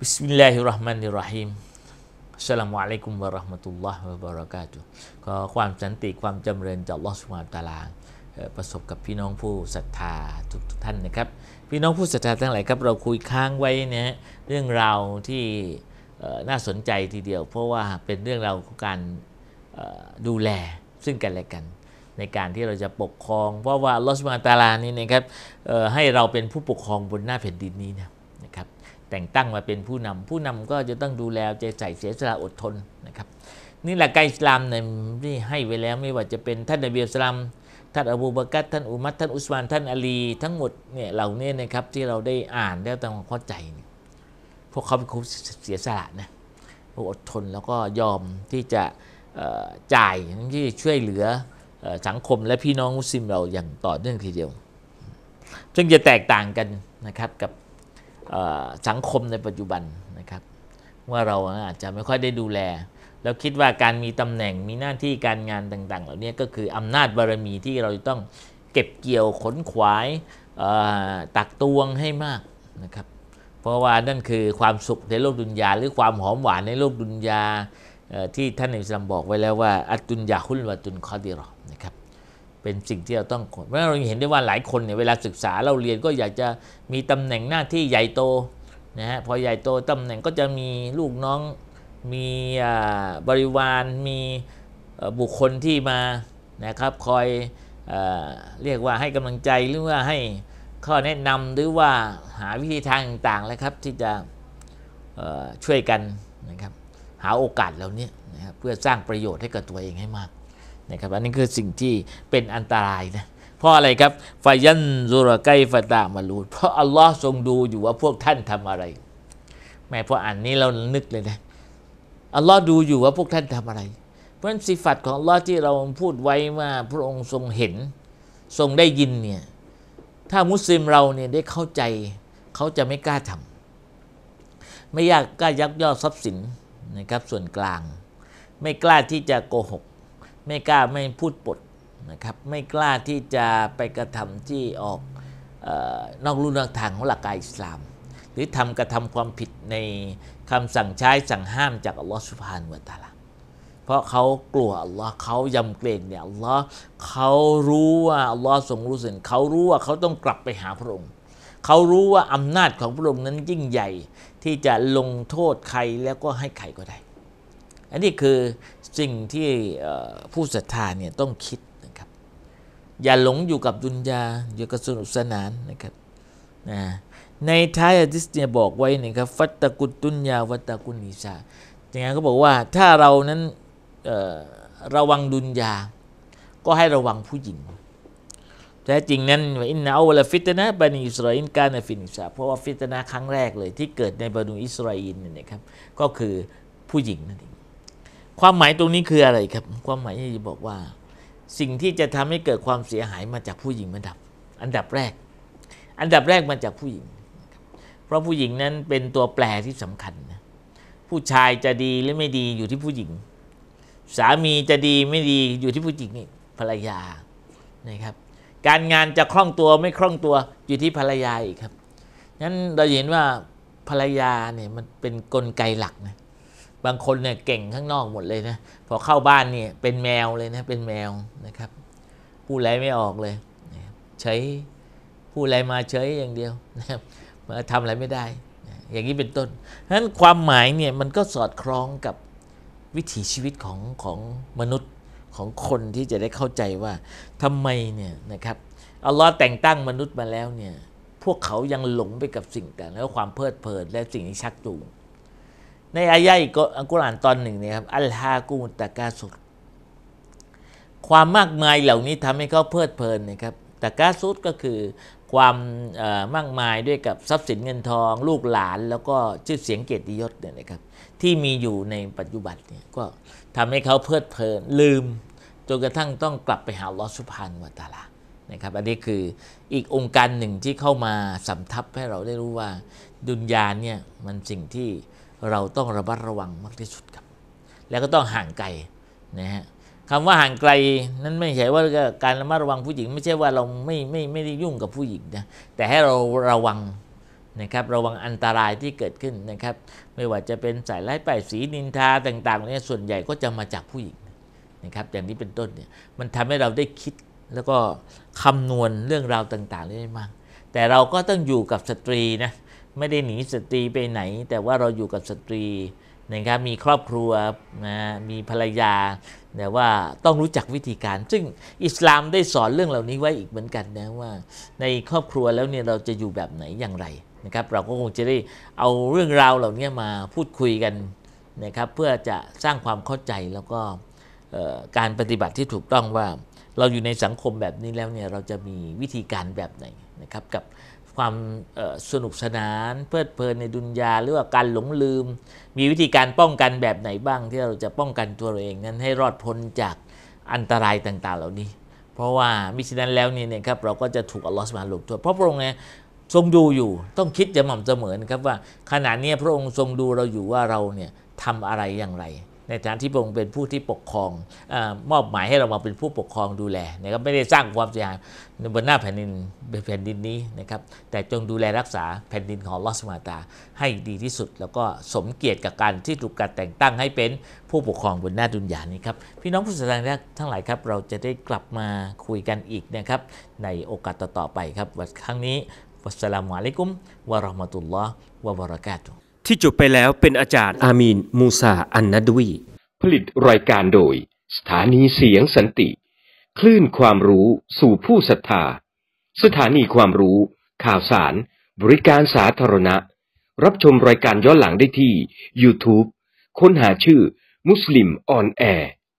b i s m ลล l a h i r r a h m a n i r r a h i m Assalamualaikum warahmatullahi w a ะ a r a k กาตุขอความสันติความจำเริญจากลอสฮาตาลาประสบกับพี่น้องผู้ศรัทธาทุกท่านนะครับ พี่น้องผู้ศรัทธาทั้งหลายครับ เราคุยค้างไว้เนี่ยเรื่องราวที่น่าสนใจทีเดียว เพราะว่าเป็นเรื่องราวของการดูแล ซึ่งกันและกัน ในการที่เราจะปกครอง เพราะว่าลอสมาตาลานี่นะครับให้เราเป็นผู้ปกครองบนหน้าแผ่นดินนี้นะครับแต่งตั้งมาเป็นผู้นำ ผู้นำก็จะต้องดูแลใจใส่เสียสละอดทนนะครับนี่แหละกการอิสลามเนี่ยนี่ให้ไว้แล้วไม่ว่าจะเป็นท่านนบีอสลามท่านอบูบากัตท่านอุมัตท่านอุสมานท่านอาลี ทั้งหมดเนี่ยเหล่านี้นะครับที่เราได้อ่านแล้วต้องเข้าใจ พวกเขาเป็นคนเสียสละนะอดทนแล้วก็ยอมที่จะจ่ายที่ช่วยเหลือสังคมและพี่น้องมุสลิมเราอย่างต่อเนื่องทีเดียว ซึ่งจะแตกต่างกันนะครับกับสังคมในปัจจุบันนะครับว่าเราอาจจะไม่ค่อยได้ดูแลแล้วคิดว่าการมีตำแหน่งมีหน้าที่การงานต่างๆเหล่านี้ก็คืออำนาจบารมีที่เราต้องเก็บเกี่ยวขนขวายตักตวงให้มากนะครับเพราะว่านั่นคือความสุขในโลกดุนยาหรือความหอมหวานในโลกดุนยาที่ท่านอิสลามบอกไว้แล้วว่า อัตุนยาคุลวัตุนคอดีรอนะครับเป็นสิ่งที่เราต้องกดเพราะเราเห็นได้ว่าหลายคนเนี่ยเวลาศึกษาเราเรียนก็อยากจะมีตำแหน่งหน้าที่ใหญ่โตนะฮะพอใหญ่โตตำแหน่งก็จะมีลูกน้องมีบริวาร มีบุคคลที่มานะครับคอยเอเรียกว่าให้กำลังใจหรือว่าให้ข้อแนะนำหรือว่าหาวิธีทางต่างๆแล้วครับที่จะช่วยกันนะครับหาโอกาสเหล่านี้นะครับเพื่อสร้างประโยชน์ให้กับตัวเองให้มากนะครับอันนี้คือสิ่งที่เป็นอันตรายนะเพราะอะไรครับฟายันซุรไกฟาตามาลูดเพราะอัลลอฮ์ทรงดูอยู่ว่าพวกท่านทำอะไรแม้พออ่านนี้เรานึกเลยนะอัลลอฮ์ดูอยู่ว่าพวกท่านทำอะไร เพราะฉะนั้นสิฟัตของอัลลอฮ์ที่เราพูดไว้ว่าพระองค์ทรงเห็น ทรงได้ยินเนี่ยถ้ามุสลิมเราเนี่ยได้เข้าใจ เขาจะไม่กล้าทำ ไม่อยากกล้ายักยอกทรัพย์สินนะครับ ส่วนกลาง ไม่กล้าที่จะโกหกไม่กล้าไม่พูดปดนะครับไม่กล้าที่จะไปกระทำที่ออกนอกลู่นอกทางของหลักการอิสลาม หรือทำกระทำความผิดในคำสั่งใช้สั่งห้ามจากอัลลอฮฺสุบฮานุวะตาลาเพราะเขากลัวอัลลอฮ์เขายำเกรงเนี่ยอัลลอฮ์เขารู้ว่าอัลลอฮ์ทรงรู้สินเขารู้ว่าเขาต้องกลับไปหาพระองค์เขารู้ว่าอำนาจของพระองค์นั้นยิ่งใหญ่ที่จะลงโทษใครแล้วก็ให้ใครก็ได้อันนี้คือสิ่งที่ผู้ศรัทธาเนี่ยต้องคิดนะครับ อย่าหลงอยู่กับดุนยาอยู่กับสนุกสนานนะครับนะในท้ายอะดิสเนี่ยบอกไว้นะครับ ฟัตตะกุตุนยา วัตตะกุนิชาอย่างนั้นก็บอกว่าถ้าเรานั้นระวังดุนยา ก็ให้ระวังผู้หญิง แท้จริงนั้นอินนาอวลฟิตนะบันิอิสราเอลการฟินิชาเพราะว่าฟิตนะครั้งแรกเลยที่เกิดในบันุอิสราเอลเนี่ยนะครับ ก็คือผู้หญิงนั่นเองความหมายตรงนี้คืออะไรครับ ความหมายที่บอกว่า สิ่งที่จะทำให้เกิดความเสียหายมาจากผู้หญิงอันดับ อันดับแรก อันดับแรกมาจากผู้หญิง เพราะผู้หญิงนั้นเป็นตัวแปรที่สำคัญนะผู้ชายจะดีหรือไม่ดีอยู่ที่ผู้หญิง สามีจะดีไม่ดีอยู่ที่ผู้หญิงภรรยานะครับ การงานจะคล่องตัวไม่คล่องตัวอยู่ที่ภรรยาอีกครับนั้นเราเห็นว่าภรรยาเนี่ยมันเป็นนกลไกหลักนะบางคนเนี่ยเก่งข้างนอกหมดเลยนะพอเข้าบ้านเนี่ยเป็นแมวเลยนะเป็นแมวนะครับพูดอะไรไม่ออกเลย ใช้พูดอะไรมาเฉยอย่างเดียวนะครับมาทำอะไรไม่ได้ อย่างนี้เป็นต้นฉะนั้นความหมายเนี่ยมันก็สอดคล้องกับวิถีชีวิตของของมนุษย์ของคนที่จะได้เข้าใจว่าทำไมเนี่ยนะครับอัลลอฮ์แต่งตั้งมนุษย์มาแล้วเนี่ยพวกเขายังหลงไปกับสิ่งต่างแล้วความเพลิดเพลินและสิ่งที่ชักจูงในอายะอีกอังกุรานตอนหนึ่งเนี่ยครับอัลฮากุมุตตะกาสุดความมากมายเหล่านี้ทำให้เขาเพลิดเพลินนะครับตะกาสุดก็คือความมากมายด้วยกับทรัพย์สินเงินทอง ลูกหลาน แล้วก็ชื่อเสียงเกียรติยศเนี่ยนะครับ ที่มีอยู่ในปัจจุบันเนี่ยก็ทำให้เขาเพลิดเพลินลืมจนกระทั่งต้องกลับไปหาลอสุพานวตาลานะครับ อันนี้คืออีกองค์การหนึ่งที่เข้ามาสำทับให้เราได้รู้ว่าดุนยาเนี่ยมันสิ่งที่เราต้องระมัดระวังมากที่สุดครับแล้วก็ต้องห่างไกลนะฮะคำว่าห่างไกลนั้นไม่ใช่ว่าการระมัดระวังผู้หญิง ไม่ใช่ว่าเราไม่ไม่ไม่ได้ยุ่งกับผู้หญิงนะแต่ให้เราระวังนะครับระวังอันตรายที่เกิดขึ้นนะครับ ไม่ว่าจะเป็นสายไล่ป้ายสีนินทาต่างๆเนี่ยส่วนใหญ่ก็จะมาจากผู้หญิงนะครับอย่างนี้เป็นต้นเนี่ยมันทำให้เราได้คิดแล้วก็คำนวณเรื่องราวต่าง ๆ ได้มาก แต่เราก็ต้องอยู่กับสตรีนะไม่ได้หนีสตรีไปไหน แต่ว่าเราอยู่กับสตรีนะครับ มีครอบครัวนะมีภรรยาแต่ว่าต้องรู้จักวิธีการ ซึ่งอิสลามได้สอนเรื่องเหล่านี้ไว้อีกเหมือนกันนะว่าในครอบครัวแล้วเนี่ยเราจะอยู่แบบไหนอย่างไร นะครับ เราก็คงจะได้เอาเรื่องราวเหล่านี้มาพูดคุยกันนะครับ เพื่อจะสร้างความเข้าใจแล้วก็การปฏิบัติที่ถูกต้องว่าเราอยู่ในสังคมแบบนี้แล้วเนี่ยเราจะมีวิธีการแบบไหนนะครับกับความสนุกสนาน เพลิดเพลินในดุนยาหรือว่าการหลงลืม มีวิธีการป้องกันแบบไหนบ้างที่เราจะป้องกันตัวเราเองนั้นให้รอดพ้นจากอันตรายต่างๆเหล่านี้ เพราะว่ามิฉะนั้นแล้วนี่นะครับเราก็จะถูกอัลลอฮฺสบฮาลุตัวเพราะพระองค์ไงทรงดูอยู่ต้องคิดจะหม่อมเสมอนะครับว่าขณะนี้พระองค์ทรงดูเราอยู่ว่าเราเนี่ยทำอะไรอย่างไรในฐานที่พระองค์เป็นผู้ที่ปกครองมอบหมายให้เรามาเป็นผู้ปกครองดูแลนะครับไม่ได้สร้างความเสียหายบนหน้าแผ่นดินแผ่นดินนี้นะครับแต่จงดูแลรักษาแผ่นดินของลอสมาตาให้ดีที่สุด แล้วก็สมเกียรติกับการที่ถูกการแต่งตั้งให้เป็นผู้ปกครองบนหน้าดุนยานี้ครับพี่น้องผู้ศาสนาทั้งหลายครับเราจะได้กลับมาคุยกันอีกนะครับ ในโอกาสต่อๆไปครับ วันครั้งนี้วัสสลามุอะลัยกุมวะราะห์มะตุลลอฮ์วะบะเราะกาตุฮ์ที่จบไปแล้วเป็นอาจารย์อามีนมูซาอันนัดวีผลิตรายการโดย สถานีเสียงสันติ คลื่นความรู้สู่ผู้ศรัทธา สถานีความรู้ ข่าวสาร บริการสาธารณะ รับชมรายการย้อนหลังได้ที่ YouTube ค้นหาชื่อ มุสลิมออนแอร์